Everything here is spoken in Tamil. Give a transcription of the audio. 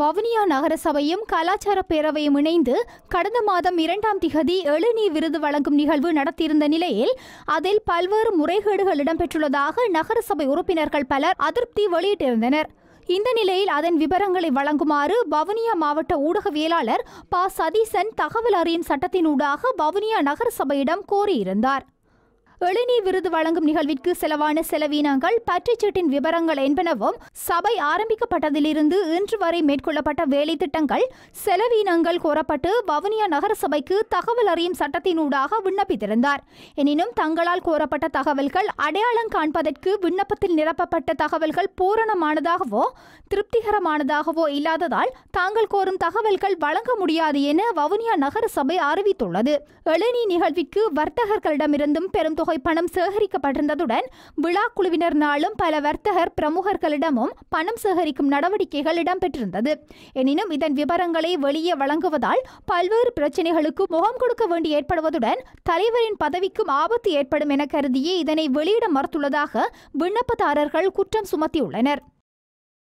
வவுனியா நகரசபையும் கலாச்சார பேரவையும் இணைந்து கடந்த மாதம் இரண்டாம் திகதி எழுநீ விருது வழங்கும் நிகழ்வு நடத்தியிருந்த நிலையில் அதில் பல்வேறு முறைகேடுகள் இடம்பெற்றுள்ளதாக நகரசபை உறுப்பினர்கள் பலர் அதிருப்தி வெளியிட்டிருந்தனர் இந்த நிலையில் அதன் விவரங்களை வழங்குமாறு வவுனியா மாவட்ட ஊடகவியலாளர் ப சதீசன் தகவல் அறியும் சட்டத்தினூடாக வவுனியா நகரசபையிடம் கோரியிருந்தார் எளினி விருது வழங்கும் நிகழ்விற்கு செலவான செலவீனங்கள் பற்றிச்சீட்டின் விவரங்கள் என்பனவும் சபை ஆரம்பிக்கப்பட்டதிலிருந்து இன்று வரை மேற்கொள்ளப்பட்ட வேலை திட்டங்கள் செலவீனங்கள் கோரப்பட்டு வவுனியா நகரசபைக்கு தகவல் அறியும் சட்டத்தினூடாக விண்ணப்பித்திருந்தார் எனினும் தங்களால் கோரப்பட்ட தகவல்கள் அடையாளம் காண்பதற்கு விண்ணப்பத்தில் நிரப்பப்பட்ட தகவல்கள் பூரணமானதாகவோ திருப்திகரமானதாகவோ இல்லாததால் தாங்கள் கோரும் தகவல்கள் வழங்க முடியாது என வவுனியா நகரசபை அறிவித்துள்ளது எளினி நிகழ்விற்கு வர்த்தகர்களிடமிருந்தும் பெரும் தொகை பணம் சேகரிக்கப்பட்டிருந்ததுடன் விழா குழுவினர் நாளும் பல வர்த்தகர் பிரமுகர்களிடமும் பணம் சேகரிக்கும் நடவடிக்கைகள் இடம்பெற்றிருந்தது எனினும் இதன் விவரங்களை வெளியே வழங்குவதால் பல்வேறு பிரச்சனைகளுக்கு முகம் கொடுக்க வேண்டி ஏற்படுவதுடன் தலைவரின் பதவிக்கும் ஆபத்து ஏற்படும் என கருதியே இதனை வெளியிட மறுத்துள்ளதாக விண்ணப்பதாரர்கள் குற்றம் சுமத்தியுள்ளனர்